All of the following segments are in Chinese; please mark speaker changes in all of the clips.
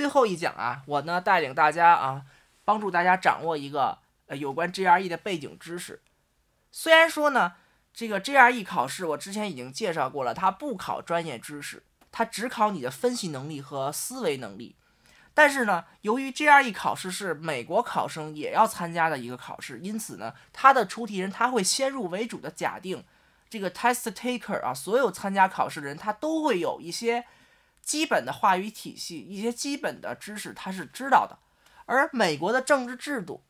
Speaker 1: 最后一讲啊，我呢带领大家啊，帮助大家掌握一个呃有关 GRE 的背景知识。虽然说呢，这个 GRE 考试我之前已经介绍过了，它不考专业知识，它只考你的分析能力和思维能力。但是呢，由于 GRE 考试是美国考生也要参加的一个考试，因此呢，它的出题人他会先入为主的假定，这个 test taker 啊，所有参加考试的人他都会有一些。基本的话语体系，一些基本的知识他是知道的，而美国的政治制度，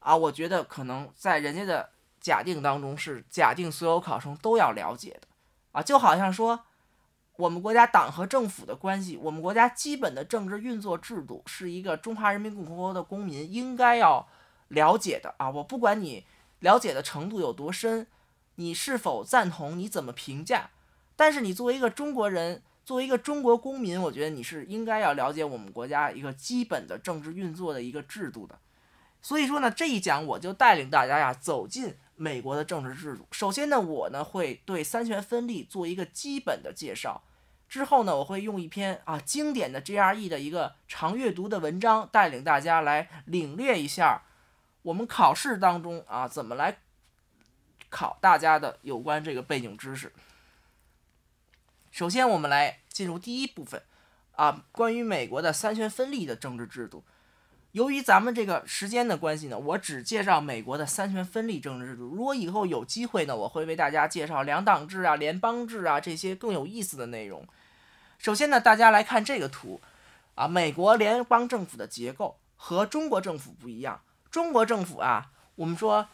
Speaker 1: 啊，我觉得可能在人家的假定当中是假定所有考生都要了解的，啊，就好像说我们国家党和政府的关系，我们国家基本的政治运作制度是一个中华人民共和国的公民应该要了解的啊，我不管你了解的程度有多深，你是否赞同，你怎么评价，但是你作为一个中国人。作为一个中国公民，我觉得你是应该要了解我们国家一个基本的政治运作的一个制度的。所以说呢，这一讲我就带领大家呀走进美国的政治制度。首先呢，我呢会对三权分立做一个基本的介绍，之后呢，我会用一篇啊经典的 GRE 的一个长阅读的文章带领大家来领略一下我们考试当中啊怎么来考大家的有关这个背景知识。首先，我们来。进入第一部分，啊，关于美国的三权分立的政治制度。由于咱们这个时间的关系呢，我只介绍美国的三权分立政治制度。如果以后有机会呢，我会为大家介绍两党制啊、联邦制啊这些更有意思的内容。首先呢，大家来看这个图，啊，美国联邦政府的结构和中国政府不一样。中国政府啊，我们说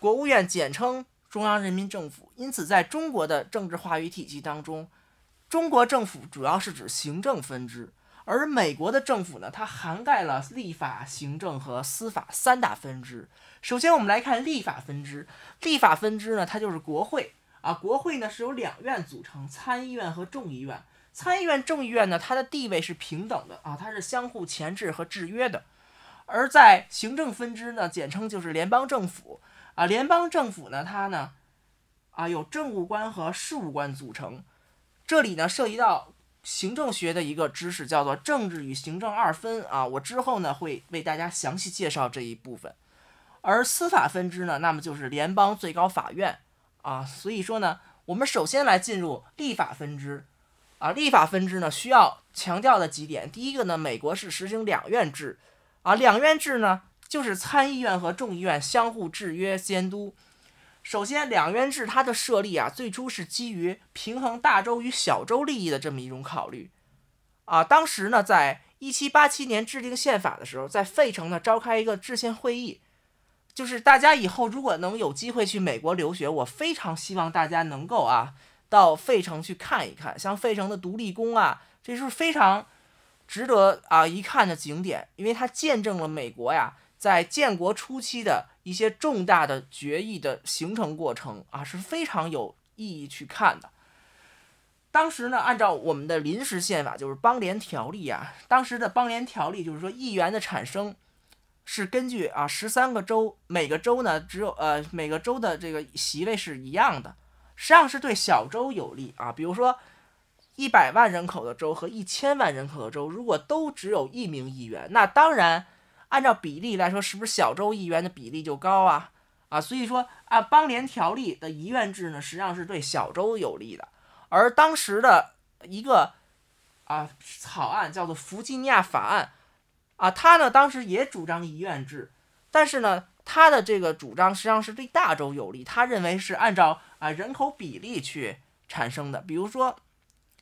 Speaker 1: 国务院简称中央人民政府，因此在中国的政治话语体系当中。中国政府主要是指行政分支，而美国的政府呢，它涵盖了立法、行政和司法三大分支。首先，我们来看立法分支。立法分支呢，它就是国会啊。国会呢是由两院组成，参议院和众议院。参议院、众议院呢，它的地位是平等的啊，它是相互钳制和制约的。而在行政分支呢，简称就是联邦政府啊。联邦政府呢，它呢，啊，有政务官和事务官组成。这里呢涉及到行政学的一个知识，叫做政治与行政二分啊。我之后呢会为大家详细介绍这一部分，而司法分支呢，那么就是联邦最高法院啊。所以说呢，我们首先来进入立法分支啊。立法分支呢需要强调的几点，第一个呢，美国是实行两院制啊。两院制呢就是参议院和众议院相互制约监督。首先，两院制它的设立啊，最初是基于平衡大州与小州利益的这么一种考虑啊。当时呢，在1787年制定宪法的时候，在费城呢召开一个制宪会议。就是大家以后如果能有机会去美国留学，我非常希望大家能够啊，到费城去看一看。像费城的独立宫啊，这是非常值得啊一看的景点，因为它见证了美国呀在建国初期的。一些重大的决议的形成过程啊是非常有意义去看的。当时呢，按照我们的临时宪法，就是邦联条例啊。当时的邦联条例就是说，议员的产生是根据啊，十三个州，每个州呢只有呃，每个州的这个席位是一样的。实际上是对小州有利啊。比如说，一百万人口的州和一千万人口的州，如果都只有一名议员，那当然。按照比例来说，是不是小州议员的比例就高啊？啊，所以说啊，邦联条例的一院制呢，实际上是对小州有利的。而当时的一个啊草案叫做《弗吉尼亚法案》啊，他呢当时也主张一院制，但是呢，他的这个主张实际上是对大州有利。他认为是按照啊人口比例去产生的。比如说，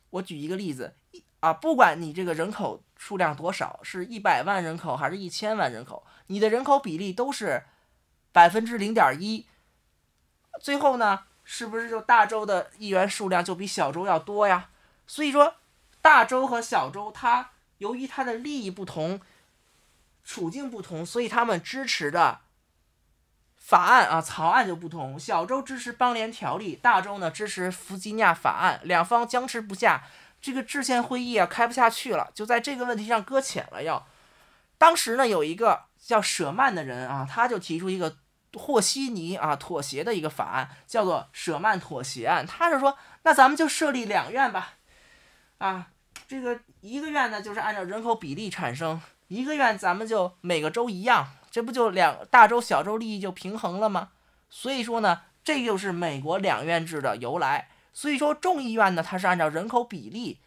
Speaker 1: 我举一个例子，啊，不管你这个人口。数量多少？是一百万人口还是一千万人口？你的人口比例都是百分之零点一。最后呢，是不是就大洲的议员数量就比小洲要多呀？所以说，大洲和小洲它由于它的利益不同，处境不同，所以他们支持的法案啊、草案就不同。小洲支持邦联条例，大洲呢支持弗吉尼亚法案，两方僵持不下。这个制宪会议啊开不下去了，就在这个问题上搁浅了。要当时呢有一个叫舍曼的人啊，他就提出一个和稀泥啊妥协的一个法案，叫做舍曼妥协案。他就说，那咱们就设立两院吧。啊，这个一个院呢就是按照人口比例产生，一个院咱们就每个州一样，这不就两大州小州利益就平衡了吗？所以说呢，这就是美国两院制的由来。所以说众议院呢，它是按照人口比例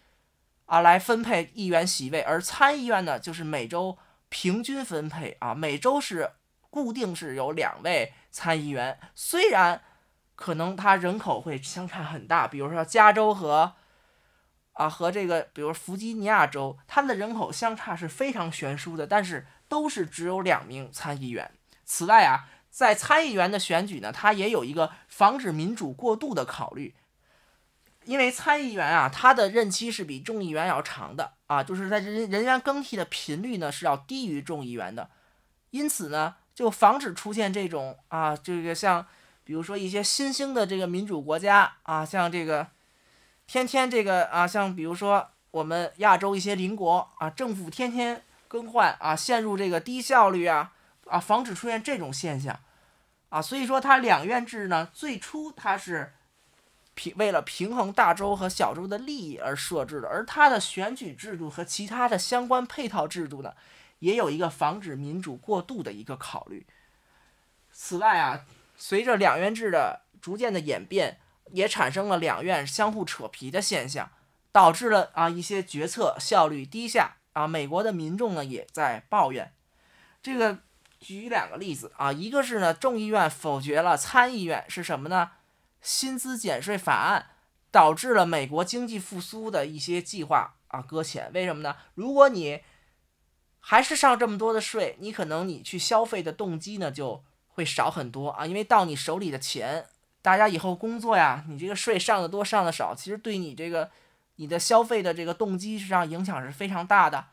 Speaker 1: 啊来分配议员席位，而参议院呢，就是每周平均分配啊，每周是固定是有两位参议员。虽然可能它人口会相差很大，比如说加州和啊和这个，比如弗吉尼亚州，他们的人口相差是非常悬殊的，但是都是只有两名参议员。此外啊，在参议员的选举呢，它也有一个防止民主过度的考虑。因为参议员啊，他的任期是比众议员要长的啊，就是在人人员更替的频率呢是要低于众议员的，因此呢，就防止出现这种啊，这个像，比如说一些新兴的这个民主国家啊，像这个天天这个啊，像比如说我们亚洲一些邻国啊，政府天天更换啊，陷入这个低效率啊啊，防止出现这种现象啊，所以说它两院制呢，最初它是。平为了平衡大州和小州的利益而设置的，而它的选举制度和其他的相关配套制度呢，也有一个防止民主过度的一个考虑。此外啊，随着两院制的逐渐的演变，也产生了两院相互扯皮的现象，导致了啊一些决策效率低下啊。美国的民众呢也在抱怨。这个举两个例子啊，一个是呢众议院否决了参议院是什么呢？薪资减税法案导致了美国经济复苏的一些计划啊搁浅，为什么呢？如果你还是上这么多的税，你可能你去消费的动机呢就会少很多啊，因为到你手里的钱，大家以后工作呀，你这个税上的多上的少，其实对你这个你的消费的这个动机实际上影响是非常大的。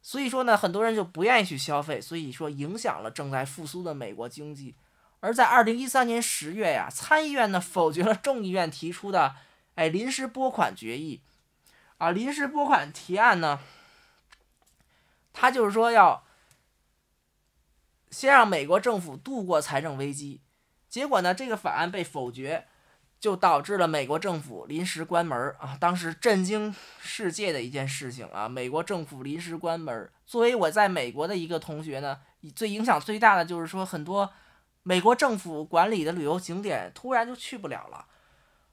Speaker 1: 所以说呢，很多人就不愿意去消费，所以说影响了正在复苏的美国经济。而在二零一三年十月呀，参议院呢否决了众议院提出的，哎临时拨款决议，啊临时拨款提案呢，他就是说要先让美国政府度过财政危机。结果呢，这个法案被否决，就导致了美国政府临时关门啊。当时震惊世界的一件事情啊，美国政府临时关门。作为我在美国的一个同学呢，最影响最大的就是说很多。美国政府管理的旅游景点突然就去不了了，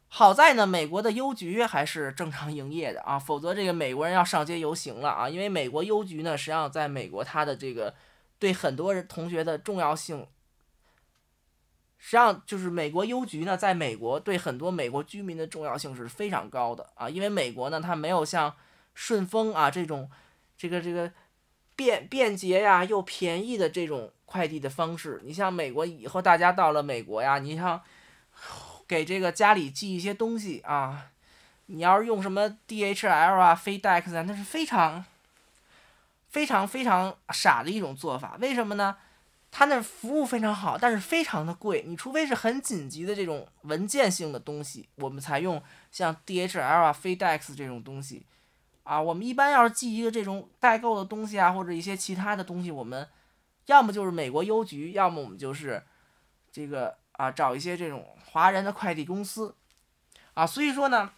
Speaker 1: 好在呢，美国的邮局还是正常营业的啊，否则这个美国人要上街游行了啊，因为美国邮局呢，实际上在美国它的这个对很多人同学的重要性，实际上就是美国邮局呢，在美国对很多美国居民的重要性是非常高的啊，因为美国呢，它没有像顺丰啊这种这个这个。便便捷呀，又便宜的这种快递的方式，你像美国以后大家到了美国呀，你像给这个家里寄一些东西啊，你要是用什么 DHL 啊、FedEx 啊，那是非常、非常非常傻的一种做法。为什么呢？他那服务非常好，但是非常的贵。你除非是很紧急的这种文件性的东西，我们才用像 DHL 啊、FedEx 这种东西。啊，我们一般要是寄一个这种代购的东西啊，或者一些其他的东西，我们要么就是美国邮局，要么我们就是这个啊，找一些这种华人的快递公司啊。所以说呢，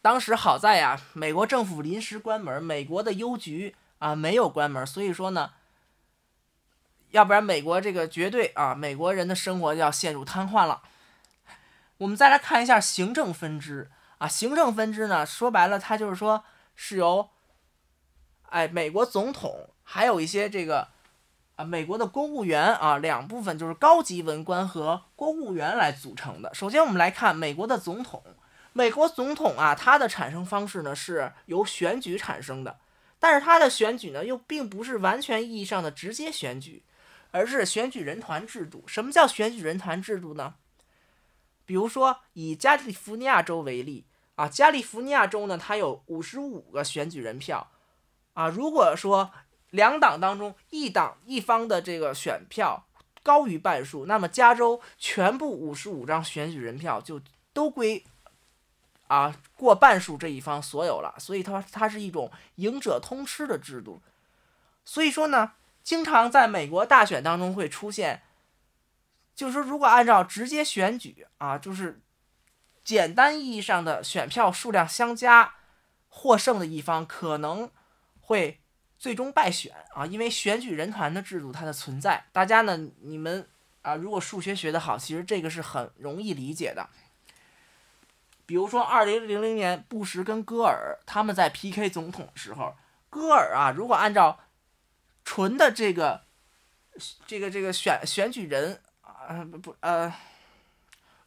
Speaker 1: 当时好在呀，美国政府临时关门，美国的邮局啊没有关门，所以说呢，要不然美国这个绝对啊，美国人的生活要陷入瘫痪了。我们再来看一下行政分支。啊，行政分支呢，说白了，它就是说是由，哎，美国总统还有一些这个，啊，美国的公务员啊，两部分就是高级文官和公务员来组成的。首先，我们来看美国的总统。美国总统啊，它的产生方式呢是由选举产生的，但是它的选举呢又并不是完全意义上的直接选举，而是选举人团制度。什么叫选举人团制度呢？比如说以加利福尼亚州为例。啊，加利福尼亚州呢，它有五十五个选举人票，啊，如果说两党当中一党一方的这个选票高于半数，那么加州全部五十五张选举人票就都归，啊，过半数这一方所有了。所以它它是一种赢者通吃的制度，所以说呢，经常在美国大选当中会出现，就是说如果按照直接选举啊，就是。简单意义上的选票数量相加，获胜的一方可能会最终败选啊，因为选举人团的制度它的存在。大家呢，你们啊，如果数学学得好，其实这个是很容易理解的。比如说，二零零零年布什跟戈尔他们在 PK 总统的时候，戈尔啊，如果按照纯的这个这个这个选选举人啊不呃，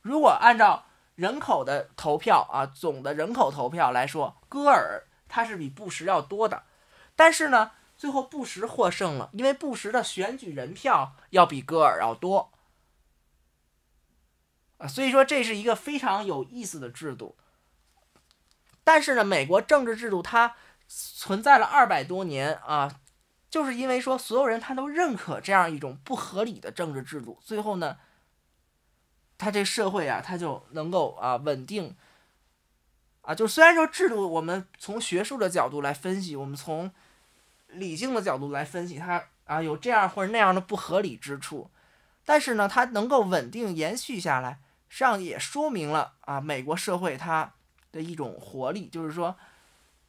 Speaker 1: 如果按照人口的投票啊，总的人口投票来说，戈尔他是比布什要多的，但是呢，最后布什获胜了，因为布什的选举人票要比戈尔要多啊，所以说这是一个非常有意思的制度。但是呢，美国政治制度它存在了二百多年啊，就是因为说所有人他都认可这样一种不合理的政治制度，最后呢。他这社会啊，他就能够啊稳定，啊就虽然说制度，我们从学术的角度来分析，我们从理性的角度来分析，它啊有这样或者那样的不合理之处，但是呢，它能够稳定延续下来，实际上也说明了啊美国社会它的一种活力，就是说，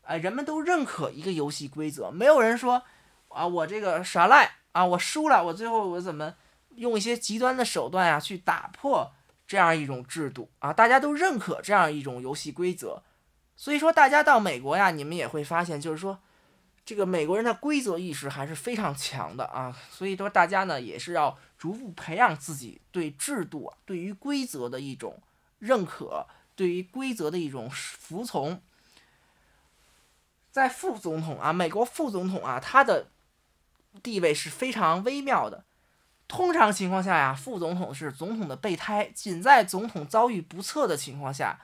Speaker 1: 哎人们都认可一个游戏规则，没有人说啊我这个耍赖啊我输了，我最后我怎么用一些极端的手段呀去打破。这样一种制度啊，大家都认可这样一种游戏规则，所以说大家到美国呀，你们也会发现，就是说这个美国人的规则意识还是非常强的啊，所以说大家呢也是要逐步培养自己对制度、对于规则的一种认可，对于规则的一种服从。在副总统啊，美国副总统啊，他的地位是非常微妙的。通常情况下呀，副总统是总统的备胎，仅在总统遭遇不测的情况下，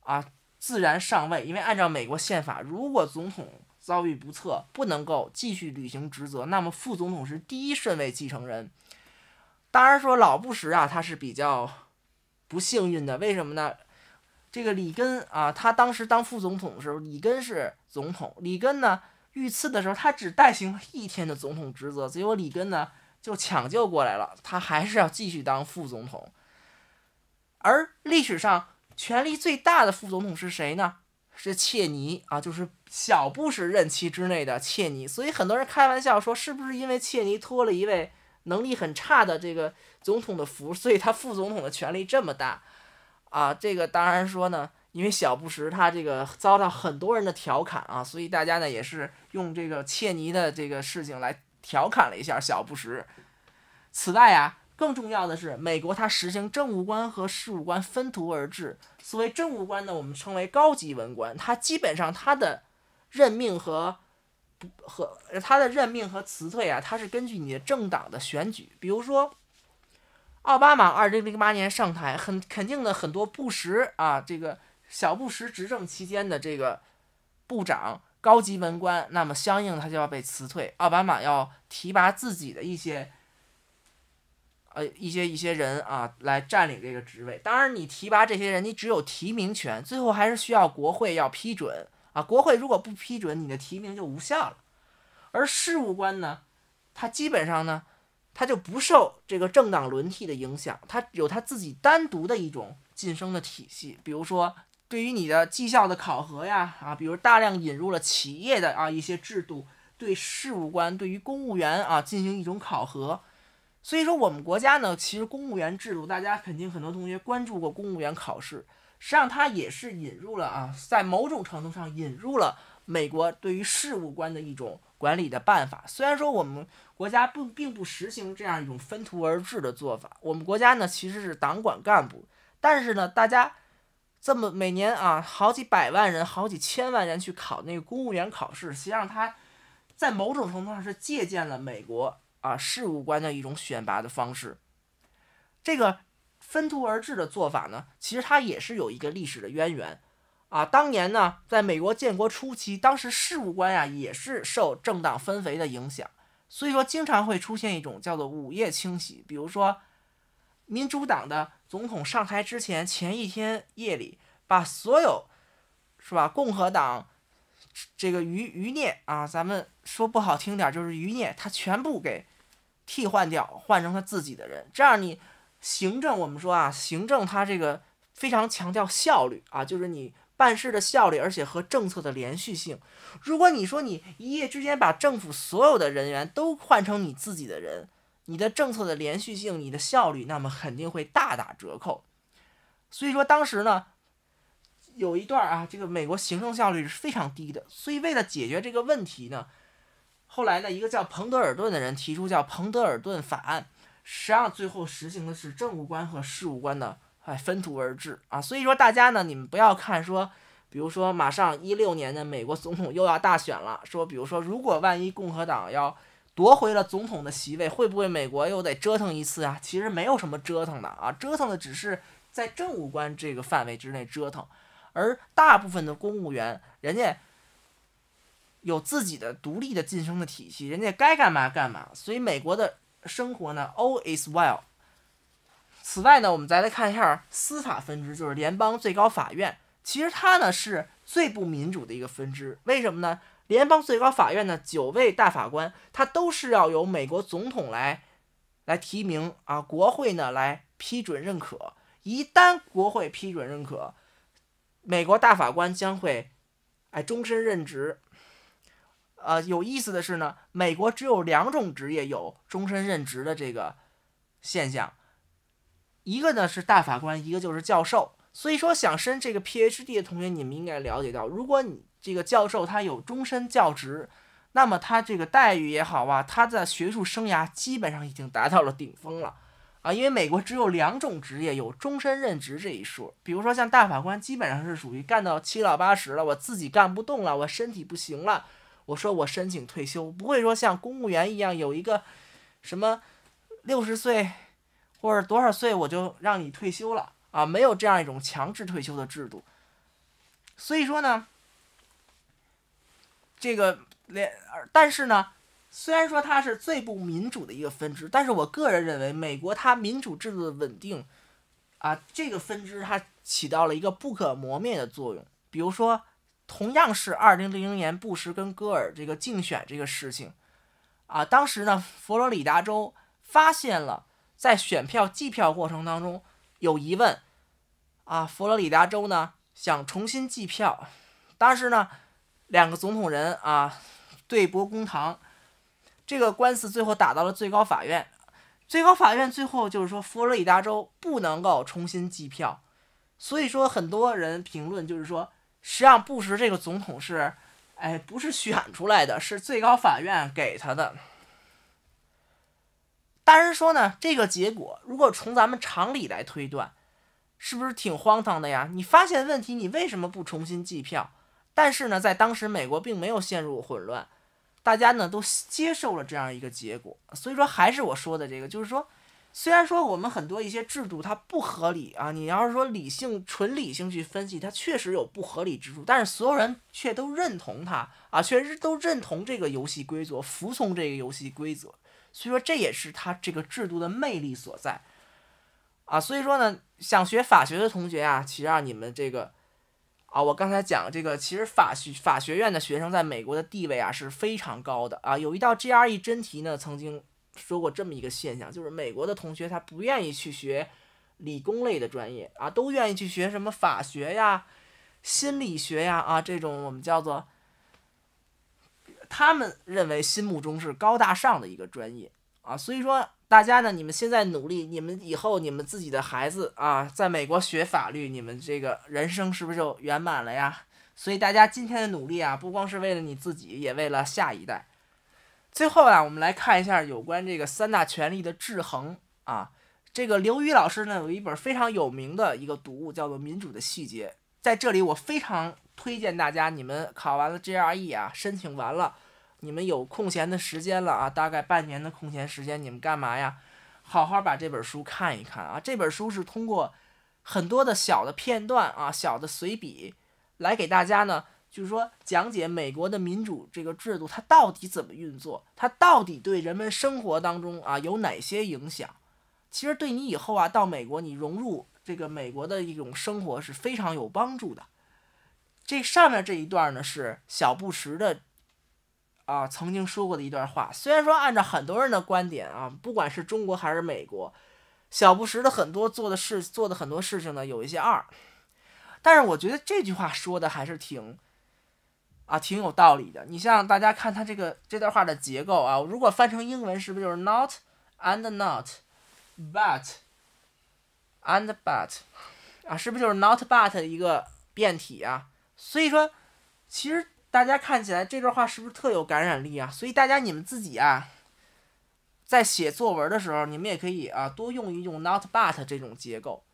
Speaker 1: 啊，自然上位。因为按照美国宪法，如果总统遭遇不测，不能够继续履行职责，那么副总统是第一顺位继承人。当然说老布什啊，他是比较不幸运的，为什么呢？这个里根啊，他当时当副总统的时候，里根是总统。里根呢遇刺的时候，他只代行一天的总统职责，结果里根呢。就抢救过来了，他还是要继续当副总统。而历史上权力最大的副总统是谁呢？是切尼啊，就是小布什任期之内的切尼。所以很多人开玩笑说，是不是因为切尼托了一位能力很差的这个总统的福，所以他副总统的权力这么大？啊，这个当然说呢，因为小布什他这个遭到很多人的调侃啊，所以大家呢也是用这个切尼的这个事情来。调侃了一下小布什。此外啊，更重要的是，美国它实行政务官和事务官分途而治。所谓政务官呢，我们称为高级文官，他基本上他的任命和和他的任命和辞退啊，他是根据你的政党的选举。比如说奥巴马二零零八年上台，很肯定的很多布什啊，这个小布什执政期间的这个部长。高级文官，那么相应他就要被辞退。奥巴马要提拔自己的一些，呃，一些一些人啊，来占领这个职位。当然，你提拔这些人，你只有提名权，最后还是需要国会要批准啊。国会如果不批准，你的提名就无效了。而事务官呢，他基本上呢，他就不受这个政党轮替的影响，他有他自己单独的一种晋升的体系，比如说。对于你的绩效的考核呀，啊，比如大量引入了企业的啊一些制度，对事务官，对于公务员啊进行一种考核。所以说，我们国家呢，其实公务员制度，大家肯定很多同学关注过公务员考试。实际上，它也是引入了啊，在某种程度上引入了美国对于事务官的一种管理的办法。虽然说我们国家不并不实行这样一种分途而治的做法，我们国家呢其实是党管干部，但是呢，大家。这么每年啊，好几百万人，好几千万人去考那个公务员考试，实际上它在某种程度上是借鉴了美国啊事务官的一种选拔的方式。这个分途而治的做法呢，其实它也是有一个历史的渊源啊。当年呢，在美国建国初期，当时事务官呀也是受政党分肥的影响，所以说经常会出现一种叫做午夜清洗，比如说民主党的。总统上台之前前一天夜里，把所有是吧，共和党这个余余孽啊，咱们说不好听点儿就是余孽，他全部给替换掉，换成他自己的人。这样你行政，我们说啊，行政他这个非常强调效率啊，就是你办事的效率，而且和政策的连续性。如果你说你一夜之间把政府所有的人员都换成你自己的人。你的政策的连续性，你的效率，那么肯定会大打折扣。所以说，当时呢，有一段啊，这个美国行政效率是非常低的。所以为了解决这个问题呢，后来呢，一个叫彭德尔顿的人提出叫彭德尔顿法案。实际上最后实行的是政务官和事务官的哎分途而治啊。所以说大家呢，你们不要看说，比如说马上一六年的美国总统又要大选了，说比如说如果万一共和党要。夺回了总统的席位，会不会美国又得折腾一次啊？其实没有什么折腾的啊，折腾的只是在政务官这个范围之内折腾，而大部分的公务员人家有自己的独立的晋升的体系，人家该干嘛干嘛。所以美国的生活呢，all is well。此外呢，我们再来看一下司法分支，就是联邦最高法院。其实它呢是最不民主的一个分支，为什么呢？联邦最高法院的九位大法官，他都是要由美国总统来来提名啊，国会呢来批准认可。一旦国会批准认可，美国大法官将会哎终身任职。呃，有意思的是呢，美国只有两种职业有终身任职的这个现象，一个呢是大法官，一个就是教授。所以说，想申这个 PhD 的同学，你们应该了解到，如果你这个教授他有终身教职，那么他这个待遇也好啊，他的学术生涯基本上已经达到了顶峰了啊。因为美国只有两种职业有终身任职这一说，比如说像大法官，基本上是属于干到七老八十了，我自己干不动了，我身体不行了，我说我申请退休，不会说像公务员一样有一个什么六十岁或者多少岁我就让你退休了。啊，没有这样一种强制退休的制度，所以说呢，这个连但是呢，虽然说它是最不民主的一个分支，但是我个人认为，美国它民主制度的稳定，啊，这个分支它起到了一个不可磨灭的作用。比如说，同样是二零零零年，布什跟戈尔这个竞选这个事情，啊，当时呢，佛罗里达州发现了在选票计票过程当中。有疑问啊，佛罗里达州呢想重新计票，但是呢，两个总统人啊对簿公堂，这个官司最后打到了最高法院，最高法院最后就是说佛罗里达州不能够重新计票，所以说很多人评论就是说，实际上布什这个总统是，哎，不是选出来的，是最高法院给他的。但是说呢，这个结果如果从咱们常理来推断，是不是挺荒唐的呀？你发现问题，你为什么不重新计票？但是呢，在当时美国并没有陷入混乱，大家呢都接受了这样一个结果。所以说，还是我说的这个，就是说，虽然说我们很多一些制度它不合理啊，你要是说理性、纯理性去分析，它确实有不合理之处，但是所有人却都认同它啊，确实都认同这个游戏规则，服从这个游戏规则。所以说这也是他这个制度的魅力所在，啊，所以说呢，想学法学的同学啊，其实你们这个，啊，我刚才讲这个，其实法学法学院的学生在美国的地位啊是非常高的啊。有一道 GRE 真题呢，曾经说过这么一个现象，就是美国的同学他不愿意去学理工类的专业啊，都愿意去学什么法学呀、心理学呀啊这种我们叫做。他们认为心目中是高大上的一个专业啊，所以说大家呢，你们现在努力，你们以后你们自己的孩子啊，在美国学法律，你们这个人生是不是就圆满了呀？所以大家今天的努力啊，不光是为了你自己，也为了下一代。最后啊，我们来看一下有关这个三大权力的制衡啊。这个刘宇老师呢，有一本非常有名的一个读物，叫做《民主的细节》。在这里，我非常。推荐大家，你们考完了 GRE 啊，申请完了，你们有空闲的时间了啊，大概半年的空闲时间，你们干嘛呀？好好把这本书看一看啊！这本书是通过很多的小的片段啊、小的随笔来给大家呢，就是说讲解美国的民主这个制度，它到底怎么运作，它到底对人们生活当中啊有哪些影响？其实对你以后啊到美国，你融入这个美国的一种生活是非常有帮助的。这上面这一段呢是小布什的啊曾经说过的一段话。虽然说按照很多人的观点啊，不管是中国还是美国，小布什的很多做的事做的很多事情呢有一些二，但是我觉得这句话说的还是挺啊挺有道理的。你像大家看他这个这段话的结构啊，如果翻成英文是不是就是 not and not but and but 啊，是不是就是 not but 一个变体啊？所以说，其实大家看起来这段话是不是特有感染力啊？所以大家你们自己啊，在写作文的时候，你们也可以啊多用一用 not but 这种结构，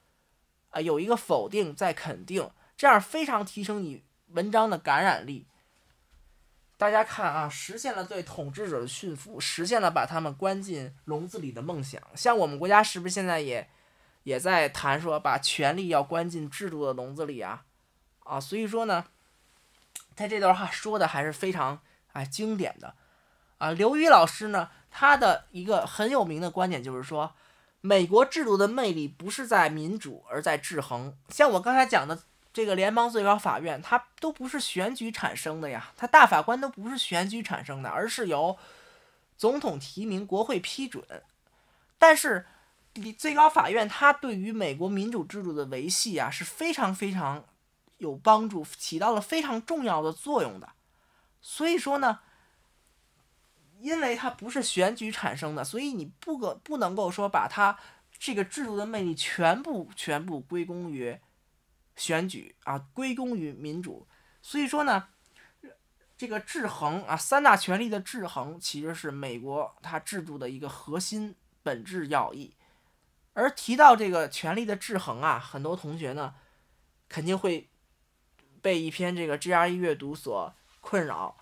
Speaker 1: 啊有一个否定再肯定，这样非常提升你文章的感染力。大家看啊，实现了对统治者的驯服，实现了把他们关进笼子里的梦想。像我们国家是不是现在也也在谈说把权力要关进制度的笼子里啊？啊，所以说呢，他这段话说的还是非常哎经典的，啊，刘瑜老师呢，他的一个很有名的观点就是说，美国制度的魅力不是在民主，而在制衡。像我刚才讲的这个联邦最高法院，它都不是选举产生的呀，它大法官都不是选举产生的，而是由总统提名、国会批准。但是，最高法院它对于美国民主制度的维系啊，是非常非常。有帮助，起到了非常重要的作用的，所以说呢，因为它不是选举产生的，所以你不可不能够说把它这个制度的魅力全部全部归功于选举啊，归功于民主。所以说呢，这个制衡啊，三大权力的制衡其实是美国它制度的一个核心本质要义。而提到这个权力的制衡啊，很多同学呢肯定会。被一篇这个 GRE 阅读所困扰，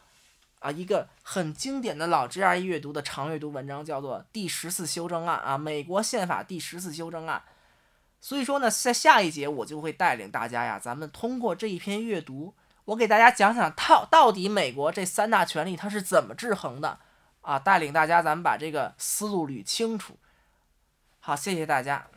Speaker 1: 啊，一个很经典的老 GRE 阅读的长阅读文章叫做《第十次修正案》啊，美国宪法第十次修正案。所以说呢，在下一节我就会带领大家呀，咱们通过这一篇阅读，我给大家讲讲到到底美国这三大权利它是怎么制衡的啊，带领大家咱们把这个思路捋清楚。好，谢谢大家。